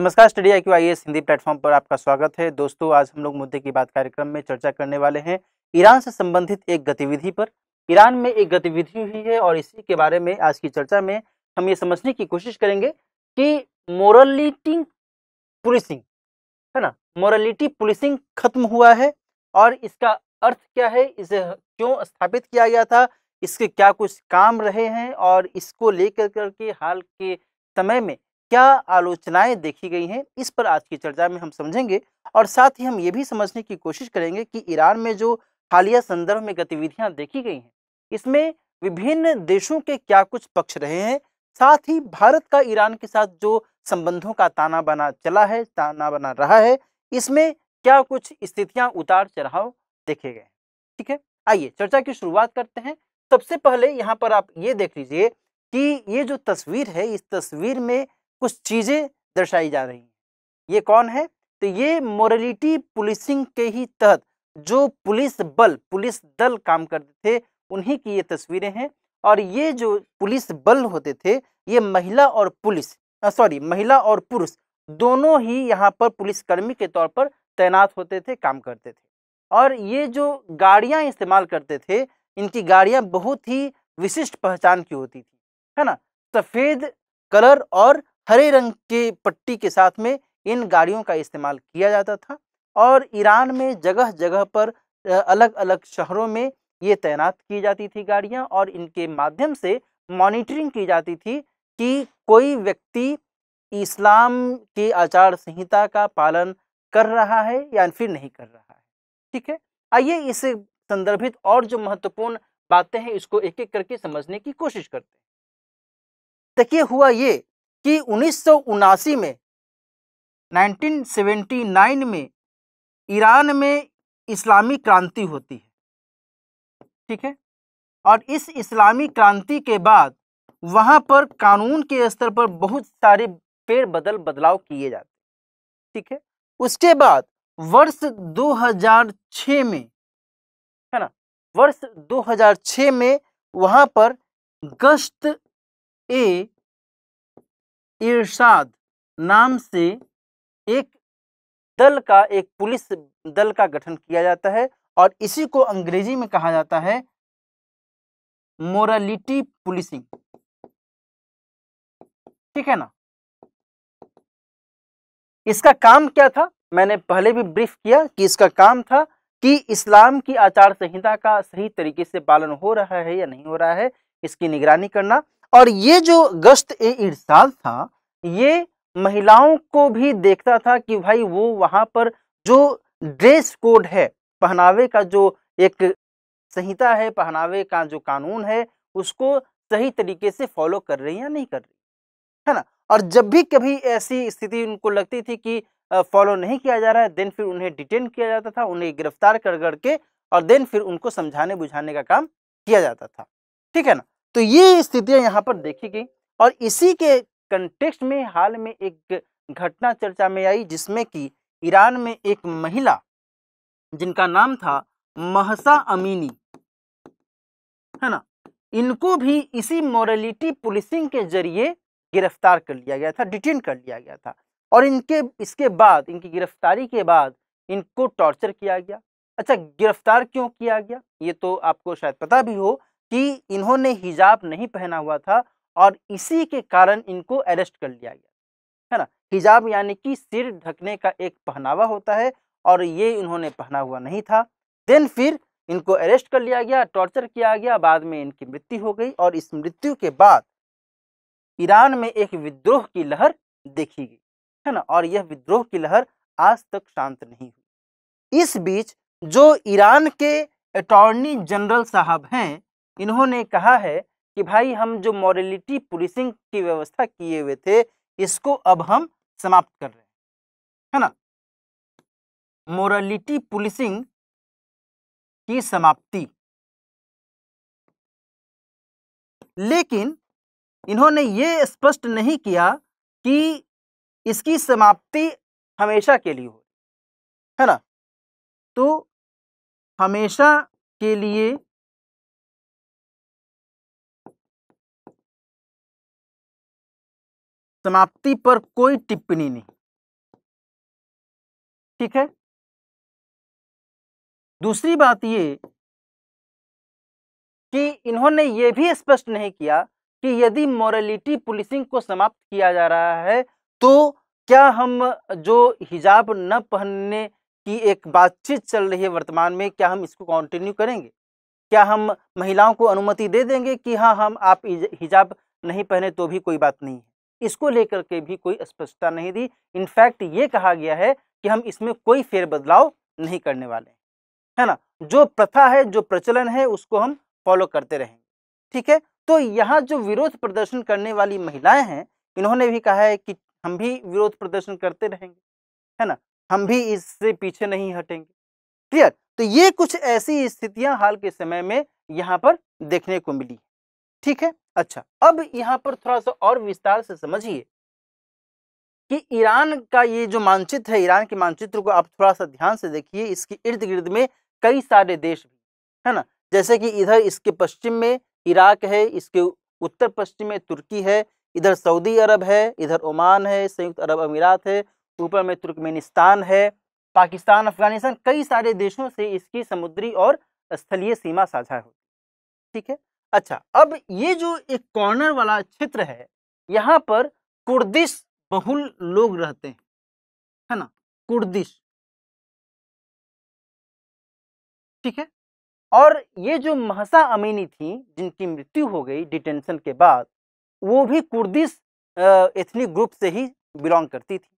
नमस्कार study I Q I S Hindi platform पर आपका स्वागत है दोस्तों आज हम लोग मुद्दे की बात कार्यक्रम में चर्चा करने वाले हैं ईरान से संबंधित एक गतिविधि पर ईरान में एक गतिविधि हुई है और इसी के बारे में आज की चर्चा में हम ये समझने की कोशिश करेंगे कि मोरलिटिंग पुलिसिंग है ना मोरलिटी पुलिसिंग खत्म हुआ है और इसका अर्थ क्या है इसे क्यों स्थापित किया गया था इसके क्या कुछ काम रहे हैं और इसको लेकर करके हाल के समय में क्या आलोचनाएं देखी गई हैं इस पर आज की चर्चा में हम समझेंगे और साथ ही हम ये भी समझने की कोशिश करेंगे कि ईरान में जो हालिया संदर्भ में गतिविधियां देखी गई हैं इसमें विभिन्न देशों के क्या कुछ पक्ष रहे हैं साथ ही भारत का ईरान के साथ जो संबंधों का ताना बना चला है ताना बना रहा है इसमें क्या कुछ स्थितियाँ उतार चढ़ाव देखे गए ठीक है आइए चर्चा की शुरुआत करते हैं सबसे पहले यहाँ पर आप ये देख लीजिए कि ये जो तस्वीर है इस तस्वीर में कुछ चीज़ें दर्शाई जा रही हैं ये कौन है तो ये मोरलिटी पुलिसिंग के ही तहत जो पुलिस बल पुलिस दल काम करते थे उन्हीं की ये तस्वीरें हैं और ये जो पुलिस बल होते थे ये महिला और पुलिस सॉरी महिला और पुरुष दोनों ही यहाँ पर पुलिसकर्मी के तौर पर तैनात होते थे काम करते थे और ये जो गाड़ियाँ इस्तेमाल करते थे इनकी गाड़ियाँ बहुत ही विशिष्ट पहचान की होती थी है ना सफ़ेद कलर और हरे रंग के पट्टी के साथ में इन गाड़ियों का इस्तेमाल किया जाता था और ईरान में जगह जगह पर अलग अलग शहरों में ये तैनात की जाती थी गाड़ियाँ और इनके माध्यम से मॉनिटरिंग की जाती थी कि कोई व्यक्ति इस्लाम के आचार संहिता का पालन कर रहा है या फिर नहीं कर रहा है ठीक है आइए इस संदर्भित और जो महत्वपूर्ण बातें हैं इसको एक एक करके समझने की कोशिश करते हैं देखिए हुआ ये कि उन्नीस में 1979 में ईरान में इस्लामी क्रांति होती है ठीक है और इस इस्लामी क्रांति के बाद वहाँ पर कानून के स्तर पर बहुत सारे फेर बदल बदलाव किए जाते ठीक है उसके बाद वर्ष 2006 में है ना वर्ष 2006 में वहाँ पर गश्त ए इरशाद नाम से एक दल का एक पुलिस दल का गठन किया जाता है और इसी को अंग्रेजी में कहा जाता है मोरालिटी पुलिसिंग ठीक है ना इसका काम क्या था मैंने पहले भी ब्रीफ किया कि इसका काम था कि इस्लाम की आचार संहिता का सही तरीके से पालन हो रहा है या नहीं हो रहा है इसकी निगरानी करना और ये जो गश्त ए इरसाल था ये महिलाओं को भी देखता था कि भाई वो वहाँ पर जो ड्रेस कोड है पहनावे का जो एक संहिता है पहनावे का जो कानून है उसको सही तरीके से फॉलो कर रही है या नहीं कर रही है ना और जब भी कभी ऐसी स्थिति उनको लगती थी कि फॉलो नहीं किया जा रहा है देन फिर उन्हें डिटेन किया जाता था उन्हें गिरफ्तार कर करके और देन फिर उनको समझाने बुझाने का काम किया जाता था ठीक है ना तो ये स्थितियां यहाँ पर देखी गई और इसी के कंटेक्स्ट में हाल में एक घटना चर्चा में आई जिसमें कि ईरान में एक महिला जिनका नाम था महसा अमीनी है ना इनको भी इसी मोरलिटी पुलिसिंग के जरिए गिरफ्तार कर लिया गया था डिटेन कर लिया गया था और इनके इसके बाद इनकी गिरफ्तारी के बाद इनको टॉर्चर किया गया अच्छा गिरफ्तार क्यों किया गया ये तो आपको शायद पता भी हो कि इन्होंने हिजाब नहीं पहना हुआ था और इसी के कारण इनको अरेस्ट कर लिया गया है ना हिजाब यानी कि सिर ढकने का एक पहनावा होता है और ये इन्होंने पहना हुआ नहीं था देन फिर इनको अरेस्ट कर लिया गया टॉर्चर किया गया बाद में इनकी मृत्यु हो गई और इस मृत्यु के बाद ईरान में एक विद्रोह की लहर देखी गई है ना और यह विद्रोह की लहर आज तक शांत नहीं हुई इस बीच जो ईरान के अटॉर्नी जनरल साहब हैं इन्होंने कहा है कि भाई हम जो मॉरलिटी पुलिसिंग की व्यवस्था किए हुए थे इसको अब हम समाप्त कर रहे हैं है ना मॉरलिटी पुलिसिंग की समाप्ति लेकिन इन्होंने ये स्पष्ट नहीं किया कि इसकी समाप्ति हमेशा के लिए हो है ना तो हमेशा के लिए समाप्ति पर कोई टिप्पणी नहीं ठीक है दूसरी बात ये कि इन्होंने ये भी स्पष्ट नहीं किया कि यदि मॉरलिटी पुलिसिंग को समाप्त किया जा रहा है तो क्या हम जो हिजाब न पहनने की एक बातचीत चल रही है वर्तमान में क्या हम इसको कंटिन्यू करेंगे क्या हम महिलाओं को अनुमति दे देंगे कि हाँ हम आप हिजाब नहीं पहने तो भी कोई बात नहीं है इसको लेकर के भी कोई स्पष्टता नहीं दी इनफैक्ट ये कहा गया है कि हम इसमें कोई फेरबदलाव नहीं करने वाले है ना जो प्रथा है जो प्रचलन है उसको हम फॉलो करते रहेंगे ठीक है तो यहाँ जो विरोध प्रदर्शन करने वाली महिलाएं हैं इन्होंने भी कहा है कि हम भी विरोध प्रदर्शन करते रहेंगे है ना हम भी इससे पीछे नहीं हटेंगे क्लियर तो ये कुछ ऐसी स्थितियां हाल के समय में यहाँ पर देखने को मिली ठीक है अच्छा अब यहाँ पर थोड़ा सा और विस्तार से समझिए कि ईरान का ये जो मानचित्र है ईरान के मानचित्र को आप थोड़ा सा ध्यान से देखिए इसके इर्द गिर्द में कई सारे देश भी है ना जैसे कि इधर इसके पश्चिम में इराक है इसके उत्तर पश्चिम में तुर्की है इधर सऊदी अरब है इधर ओमान है संयुक्त अरब अमीरात है ऊपर में तुर्कमेनिस्तान है पाकिस्तान अफगानिस्तान कई सारे देशों से इसकी समुद्री और स्थलीय सीमा साझा हो ठीक है अच्छा अब ये जो एक कॉर्नर वाला क्षेत्र है यहाँ पर कुर्दिश बहुल लोग रहते हैं है ना कुर्दिश ठीक है और ये जो महसा अमीनी थी जिनकी मृत्यु हो गई डिटेंशन के बाद वो भी कुर्दिश एथनिक ग्रुप से ही बिलोंग करती थी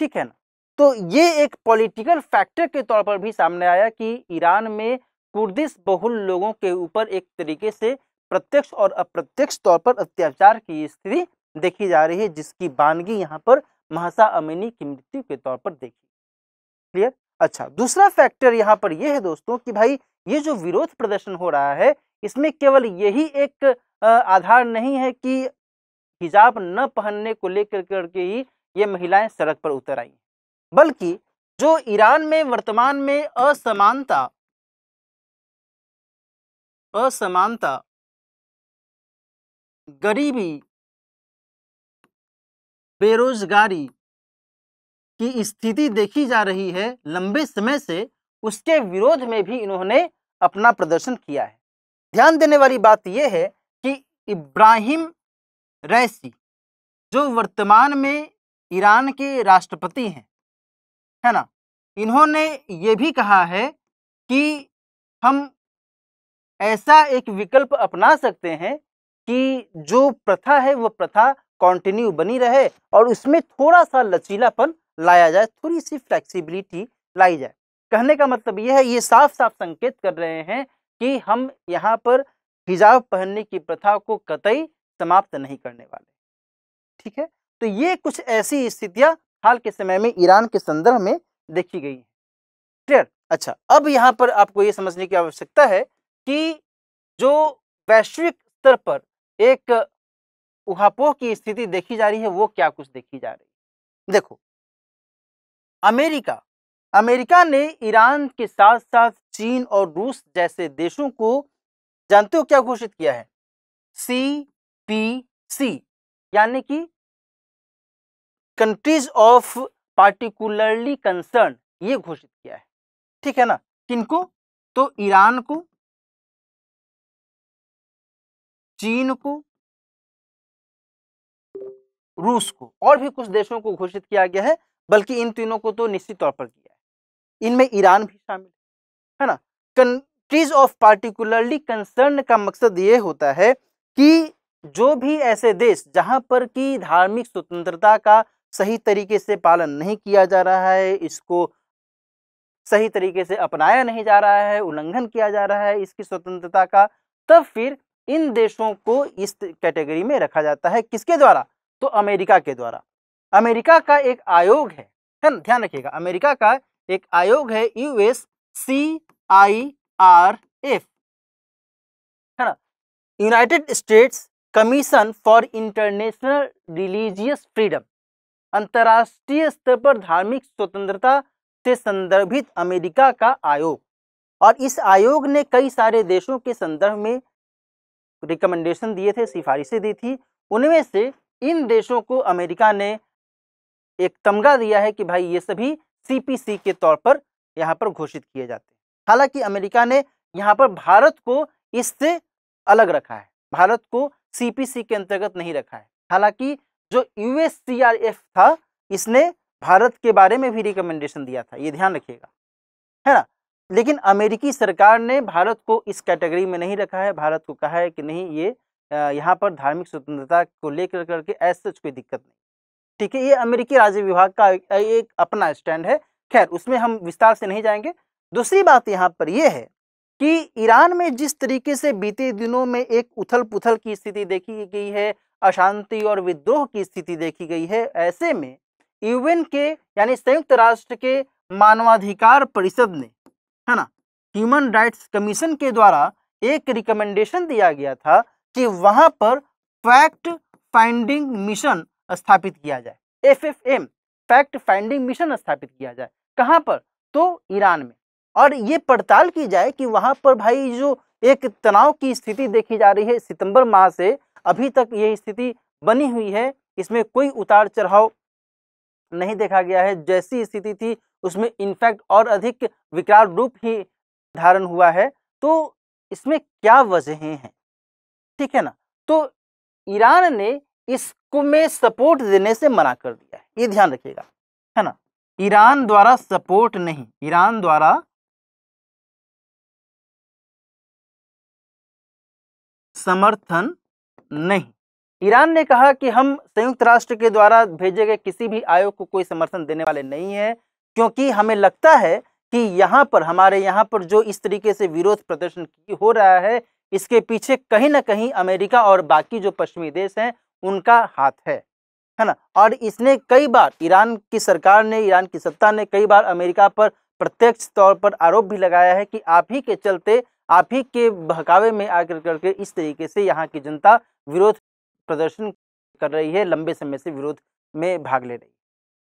ठीक है ना तो ये एक पॉलिटिकल फैक्टर के तौर पर भी सामने आया कि ईरान में कुर्दिश बहुल लोगों के ऊपर एक तरीके से प्रत्यक्ष और अप्रत्यक्ष तौर पर अत्याचार की स्थिति देखी जा रही है जिसकी बानगी यहाँ पर महासा अमीनी की मृत्यु के तौर पर देखी क्लियर अच्छा दूसरा फैक्टर यहाँ पर यह है दोस्तों कि भाई ये जो विरोध प्रदर्शन हो रहा है इसमें केवल यही एक आधार नहीं है कि हिजाब न पहनने को लेकर करके ही ये महिलाएं सड़क पर उतर आई बल्कि जो ईरान में वर्तमान में असमानता असमानता गरीबी बेरोजगारी की स्थिति देखी जा रही है लंबे समय से उसके विरोध में भी इन्होंने अपना प्रदर्शन किया है ध्यान देने वाली बात यह है कि इब्राहिम रैसी जो वर्तमान में ईरान के राष्ट्रपति हैं है ना इन्होंने ये भी कहा है कि हम ऐसा एक विकल्प अपना सकते हैं कि जो प्रथा है वो प्रथा कंटिन्यू बनी रहे और उसमें थोड़ा सा लचीलापन लाया जाए थोड़ी सी फ्लेक्सिबिलिटी लाई जाए कहने का मतलब यह है ये साफ साफ संकेत कर रहे हैं कि हम यहाँ पर हिजाब पहनने की प्रथा को कतई समाप्त नहीं करने वाले ठीक है तो ये कुछ ऐसी स्थितियाँ हाल के समय में ईरान के संदर्भ में देखी गई हैं क्लियर अच्छा अब यहाँ पर आपको ये समझने की आवश्यकता है कि जो वैश्विक स्तर पर एक उहापोह की स्थिति देखी जा रही है वो क्या कुछ देखी जा रही है देखो अमेरिका अमेरिका ने ईरान के साथ साथ चीन और रूस जैसे देशों को जानते हो क्या घोषित किया है सी पी सी यानी कि कंट्रीज ऑफ पार्टिकुलरली कंसर्न ये घोषित किया है ठीक है ना किनको तो ईरान को चीन को रूस को और भी कुछ देशों को घोषित किया गया है बल्कि इन तीनों को तो निश्चित तौर पर किया है इनमें ईरान भी शामिल है ना कंट्रीज ऑफ पार्टिकुलरली कंसर्न का मकसद ये होता है कि जो भी ऐसे देश जहां पर कि धार्मिक स्वतंत्रता का सही तरीके से पालन नहीं किया जा रहा है इसको सही तरीके से अपनाया नहीं जा रहा है उल्लंघन किया जा रहा है इसकी स्वतंत्रता का तब फिर इन देशों को इस कैटेगरी में रखा जाता है किसके द्वारा तो अमेरिका के द्वारा अमेरिका का एक आयोग है है ना ध्यान रखिएगा अमेरिका का एक आयोग है US C I R F है ना United States Commission for International Religious Freedom अंतर्राष्ट्रीय स्तर पर धार्मिक स्वतंत्रता से संदर्भित अमेरिका का आयोग और इस आयोग ने कई सारे देशों के संदर्भ में रिकमेंडेशन दिए थे सिफारिशें दी थी उनमें से इन देशों को अमेरिका ने एक तमगा दिया है कि भाई ये सभी सीपीसी के तौर पर यहाँ पर घोषित किए जाते हैं हालांकि अमेरिका ने यहाँ पर भारत को इससे अलग रखा है भारत को सीपीसी के अंतर्गत नहीं रखा है हालांकि जो यूएससीआरएफ था इसने भारत के बारे में भी रिकमेंडेशन दिया था ये ध्यान रखिएगा है ना लेकिन अमेरिकी सरकार ने भारत को इस कैटेगरी में नहीं रखा है भारत को कहा है कि नहीं ये यहाँ पर धार्मिक स्वतंत्रता को लेकर करके ऐसे कोई दिक्कत नहीं ठीक है ये अमेरिकी राज्य विभाग का एक अपना स्टैंड है खैर उसमें हम विस्तार से नहीं जाएंगे दूसरी बात यहाँ पर यह है कि ईरान में जिस तरीके से बीते दिनों में एक उथल पुथल की स्थिति देखी गई है अशांति और विद्रोह की स्थिति देखी गई है ऐसे में यूएन के यानी संयुक्त राष्ट्र के मानवाधिकार परिषद ने है ना ह्यूमन राइट्स कमीशन के द्वारा एक रिकमेंडेशन दिया गया था कि वहां पर फैक्ट फाइंडिंग मिशन स्थापित किया जाए F F M fact finding mission स्थापित किया जाए कहाँ पर तो ईरान में और ये पड़ताल की जाए कि वहां पर भाई जो एक तनाव की स्थिति देखी जा रही है सितंबर माह से अभी तक ये स्थिति बनी हुई है इसमें कोई उतार चढ़ाव नहीं देखा गया है जैसी स्थिति थी उसमें इनफैक्ट और अधिक विकराल रूप ही धारण हुआ है तो इसमें क्या वजहें हैं ठीक है ना तो ईरान ने इसको में सपोर्ट देने से मना कर दिया है ये ध्यान रखिएगा है ना ईरान द्वारा सपोर्ट नहीं ईरान द्वारा समर्थन नहीं ईरान ने कहा कि हम संयुक्त राष्ट्र के द्वारा भेजे गए किसी भी आयोग को कोई समर्थन देने वाले नहीं है क्योंकि हमें लगता है कि यहाँ पर हमारे यहाँ पर जो इस तरीके से विरोध प्रदर्शन हो रहा है इसके पीछे कहीं ना कहीं अमेरिका और बाकी जो पश्चिमी देश हैं उनका हाथ है है ना और इसने कई बार ईरान की सरकार ने ईरान की सत्ता ने कई बार अमेरिका पर प्रत्यक्ष तौर पर आरोप भी लगाया है कि आप ही के चलते आप ही के बहकावे में आकर करके इस तरीके से यहाँ की जनता विरोध प्रदर्शन कर रही है लंबे समय से विरोध में भाग ले रही है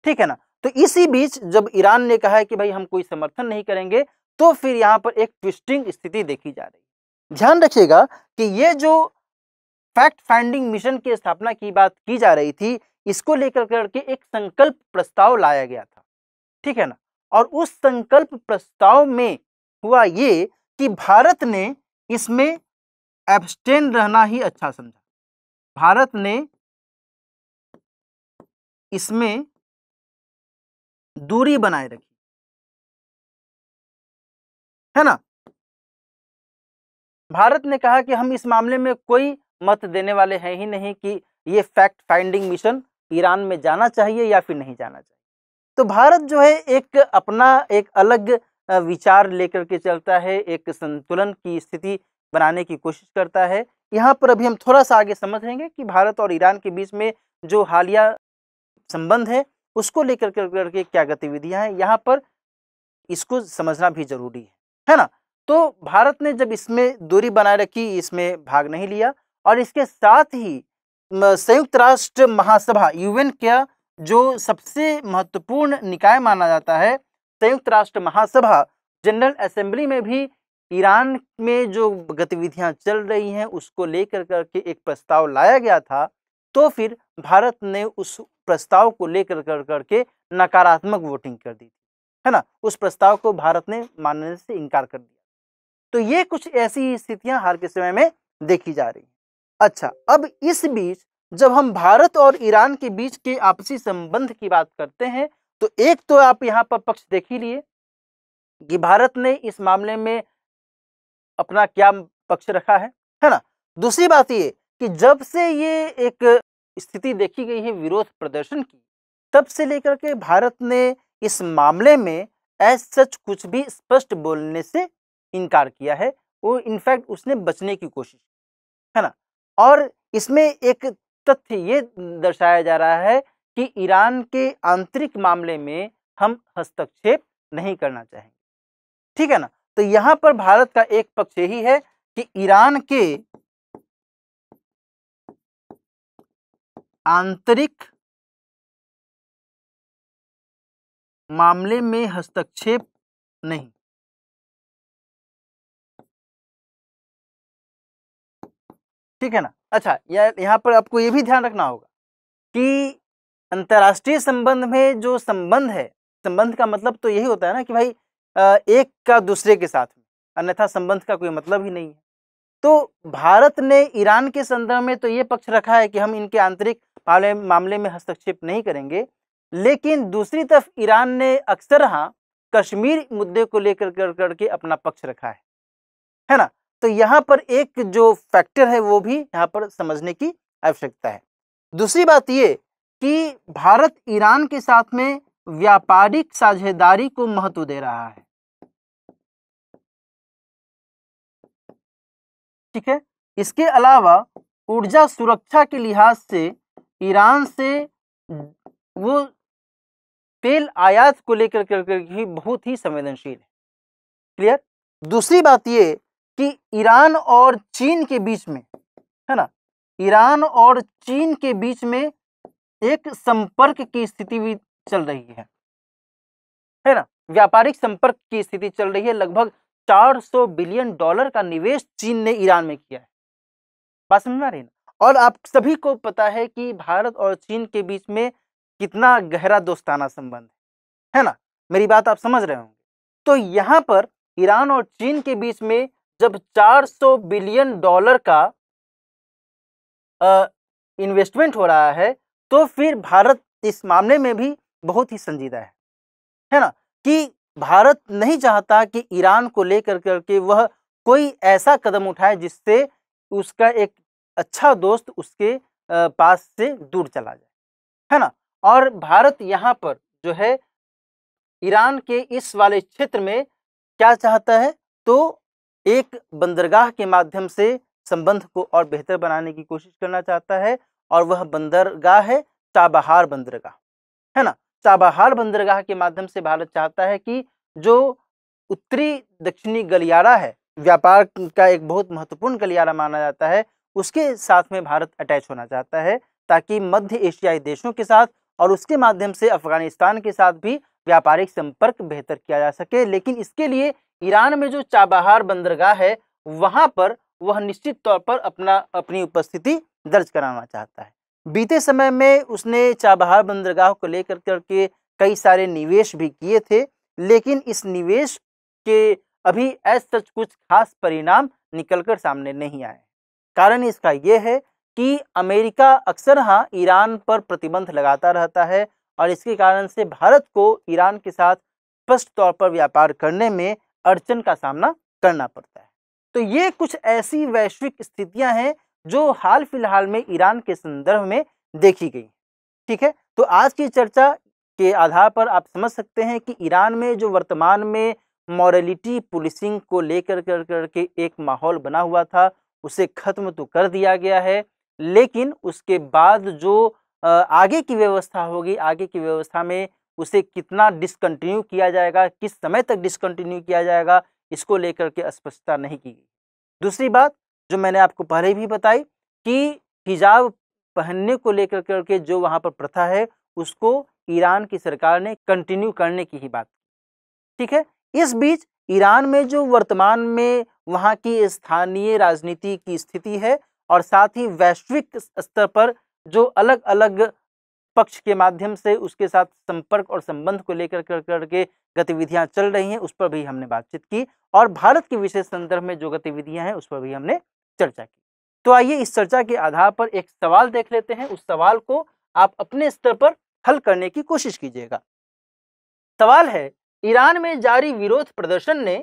ठीक है ना तो इसी बीच जब ईरान ने कहा है कि भाई हम कोई समर्थन नहीं करेंगे तो फिर यहाँ पर एक ट्विस्टिंग स्थिति देखी जा रही है ध्यान रखिएगा कि ये जो फैक्ट फाइंडिंग मिशन की स्थापना की बात की जा रही थी इसको लेकर करके एक संकल्प प्रस्ताव लाया गया था ठीक है ना और उस संकल्प प्रस्ताव में हुआ ये कि भारत ने इसमें एब्सटेन रहना ही अच्छा समझा भारत ने इसमें दूरी बनाए रखी है ना भारत ने कहा कि हम इस मामले में कोई मत देने वाले हैं ही नहीं कि ये फैक्ट फाइंडिंग मिशन ईरान में जाना चाहिए या फिर नहीं जाना चाहिए तो भारत जो है एक अपना एक अलग विचार लेकर के चलता है एक संतुलन की स्थिति बनाने की कोशिश करता है यहाँ पर अभी हम थोड़ा सा आगे समझेंगे कि भारत और ईरान के बीच में जो हालिया संबंध है उसको लेकर करके क्या गतिविधियां हैं यहाँ पर इसको समझना भी जरूरी है है ना तो भारत ने जब इसमें दूरी बनाए रखी इसमें भाग नहीं लिया और इसके साथ ही संयुक्त राष्ट्र महासभा यूएन का जो सबसे महत्वपूर्ण निकाय माना जाता है संयुक्त राष्ट्र महासभा जनरल असेंबली में भी ईरान में जो गतिविधियां चल रही हैं उसको लेकर करके एक प्रस्ताव लाया गया था तो फिर भारत ने उस प्रस्ताव को लेकर कर करके नकारात्मक वोटिंग कर दी है ना उस प्रस्ताव को भारत ने मानने से इनकार कर दिया तो ये कुछ ऐसी स्थितियां हाल के समय में देखी जा रही अच्छा अब इस बीच जब हम भारत और ईरान के बीच के आपसी संबंध की बात करते हैं तो एक तो आप यहाँ पर पक्ष देख ही लिए कि भारत ने इस मामले में अपना क्या पक्ष रखा है है ना दूसरी बात ये कि जब से ये एक स्थिति देखी गई है विरोध प्रदर्शन की तब से लेकर के भारत ने इस मामले में एज सच कुछ भी स्पष्ट बोलने से इनकार किया है वो इनफैक्ट उसने बचने की कोशिश है ना और इसमें एक तथ्य ये दर्शाया जा रहा है कि ईरान के आंतरिक मामले में हम हस्तक्षेप नहीं करना चाहेंगे ठीक है ना तो यहाँ पर भारत का एक पक्ष यही है कि ईरान के आंतरिक मामले में हस्तक्षेप नहीं ठीक है ना अच्छा या यहाँ पर आपको यह भी ध्यान रखना होगा कि अंतर्राष्ट्रीय संबंध में जो संबंध है संबंध का मतलब तो यही होता है ना कि भाई एक का दूसरे के साथ में अन्यथा संबंध का कोई मतलब ही नहीं है तो भारत ने ईरान के संदर्भ में तो ये पक्ष रखा है कि हम इनके आंतरिक मामले में हस्तक्षेप नहीं करेंगे लेकिन दूसरी तरफ ईरान ने अक्सर हाँ कश्मीर मुद्दे को लेकर कर करके अपना पक्ष रखा है है ना तो यहाँ पर एक जो फैक्टर है वो भी यहाँ पर समझने की आवश्यकता है दूसरी बात ये कि भारत ईरान के साथ में व्यापारिक साझेदारी को महत्व दे रहा है ठीक है इसके अलावा ऊर्जा सुरक्षा के लिहाज से ईरान से वो तेल आयात को लेकर करके ही बहुत ही संवेदनशील है क्लियर दूसरी बात ये कि ईरान और चीन के बीच में है ना ईरान और चीन के बीच में एक संपर्क की स्थिति भी चल रही है है ना व्यापारिक संपर्क की स्थिति चल रही है लगभग 400 बिलियन डॉलर का निवेश चीन ने ईरान में किया है बात समझ आ रही और आप सभी को पता है कि भारत और चीन के बीच में कितना गहरा दोस्ताना संबंध है है ना मेरी बात आप समझ रहे होंगे तो यहाँ पर ईरान और चीन के बीच में जब 400 बिलियन डॉलर का इन्वेस्टमेंट हो रहा है तो फिर भारत इस मामले में भी बहुत ही संजीदा है है ना कि भारत नहीं चाहता कि ईरान को लेकर करके वह कोई ऐसा कदम उठाए जिससे उसका एक अच्छा दोस्त उसके पास से दूर चला जाए है ना और भारत यहाँ पर जो है ईरान के इस वाले क्षेत्र में क्या चाहता है तो एक बंदरगाह के माध्यम से संबंध को और बेहतर बनाने की कोशिश करना चाहता है और वह बंदरगाह है चाबहार बंदरगाह है ना चाबहार बंदरगाह के माध्यम से भारत चाहता है कि जो उत्तरी दक्षिणी गलियारा है व्यापार का एक बहुत महत्वपूर्ण गलियारा माना जाता है उसके साथ में भारत अटैच होना चाहता है ताकि मध्य एशियाई देशों के साथ और उसके माध्यम से अफगानिस्तान के साथ भी व्यापारिक संपर्क बेहतर किया जा सके लेकिन इसके लिए ईरान में जो चाबहार बंदरगाह है वहाँ पर वह निश्चित तौर पर अपना अपनी उपस्थिति दर्ज कराना चाहता है बीते समय में उसने चाबहार बंदरगाह को लेकर करके कई सारे निवेश भी किए थे लेकिन इस निवेश के अभी एज सच कुछ खास परिणाम निकलकर सामने नहीं आए कारण इसका यह है कि अमेरिका अक्सर हाँ ईरान पर प्रतिबंध लगाता रहता है और इसके कारण से भारत को ईरान के साथ स्पष्ट तौर पर व्यापार करने में अड़चन का सामना करना पड़ता है तो ये कुछ ऐसी वैश्विक स्थितियां हैं जो हाल फिलहाल में ईरान के संदर्भ में देखी गई ठीक है तो आज की चर्चा के आधार पर आप समझ सकते हैं कि ईरान में जो वर्तमान में मॉरलिटी पुलिसिंग को लेकर कर करके एक माहौल बना हुआ था उसे ख़त्म तो कर दिया गया है लेकिन उसके बाद जो आगे की व्यवस्था होगी आगे की व्यवस्था में उसे कितना डिसकंटिन्यू किया जाएगा किस समय तक डिसकंटिन्यू किया जाएगा इसको लेकर के स्पष्टता नहीं की गई दूसरी बात जो मैंने आपको पहले भी बताई कि हिजाब पहनने को लेकर करके जो वहाँ पर प्रथा है उसको ईरान की सरकार ने कंटिन्यू करने की ही बात ठीक है इस बीच ईरान में जो वर्तमान में वहाँ की स्थानीय राजनीति की स्थिति है और साथ ही वैश्विक स्तर पर जो अलग अलग पक्ष के माध्यम से उसके साथ संपर्क और संबंध को लेकर कर करके गतिविधियां चल रही हैं उस पर भी हमने बातचीत की और भारत के विशेष संदर्भ में जो गतिविधियां हैं उस पर भी हमने चर्चा की तो आइए इस चर्चा के आधार पर एक सवाल देख लेते हैं उस सवाल को आप अपने स्तर पर हल करने की कोशिश कीजिएगा सवाल है ईरान में जारी विरोध प्रदर्शन ने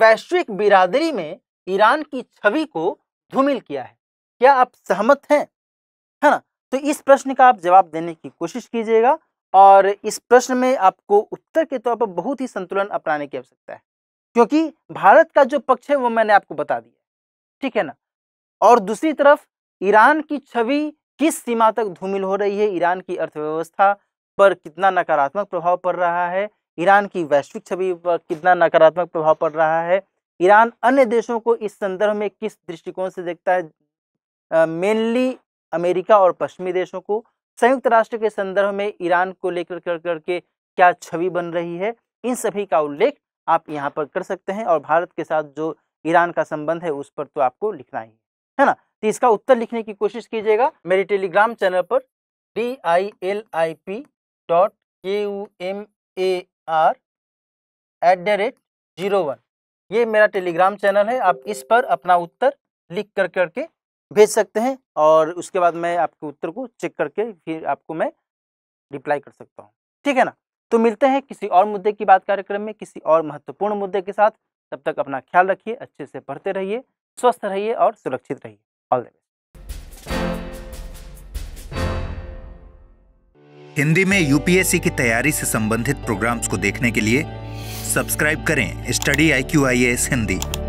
वैश्विक बिरादरी में ईरान की छवि को धूमिल किया है क्या आप सहमत हैं है ना तो इस प्रश्न का आप जवाब देने की कोशिश कीजिएगा और इस प्रश्न में आपको उत्तर के तौर पर बहुत ही संतुलन अपनाने की आवश्यकता है क्योंकि भारत का जो पक्ष है वो मैंने आपको बता दिया ठीक है ना और दूसरी तरफ ईरान की छवि किस सीमा तक धूमिल हो रही है ईरान की अर्थव्यवस्था पर कितना नकारात्मक प्रभाव पड़ रहा है ईरान की वैश्विक छवि पर कितना नकारात्मक प्रभाव पड़ रहा है ईरान अन्य देशों को इस संदर्भ में किस दृष्टिकोण से देखता है मेनली अमेरिका और पश्चिमी देशों को संयुक्त राष्ट्र के संदर्भ में ईरान को लेकर कर करके क्या छवि बन रही है इन सभी का उल्लेख आप यहाँ पर कर सकते हैं और भारत के साथ जो ईरान का संबंध है उस पर तो आपको लिखना ही है है ना तो इसका उत्तर लिखने की कोशिश कीजिएगा मेरे टेलीग्राम चैनल पर D I L I P dot K U M A R at the rate zero one ये मेरा टेलीग्राम चैनल है आप इस पर अपना उत्तर लिख कर करके भेज सकते हैं और उसके बाद मैं आपके उत्तर को चेक करके फिर आपको मैं रिप्लाई कर सकता हूँ ठीक है ना तो मिलते हैं किसी और मुद्दे की बात कार्यक्रम में किसी और महत्वपूर्ण मुद्दे के साथ तब तक अपना ख्याल रखिए अच्छे से पढ़ते रहिए स्वस्थ रहिए और सुरक्षित रहिए ऑल द बेस्ट हिंदी में यूपीएससी की तैयारी से संबंधित प्रोग्राम्स को देखने के लिए सब्सक्राइब करें study I Q I S Hindi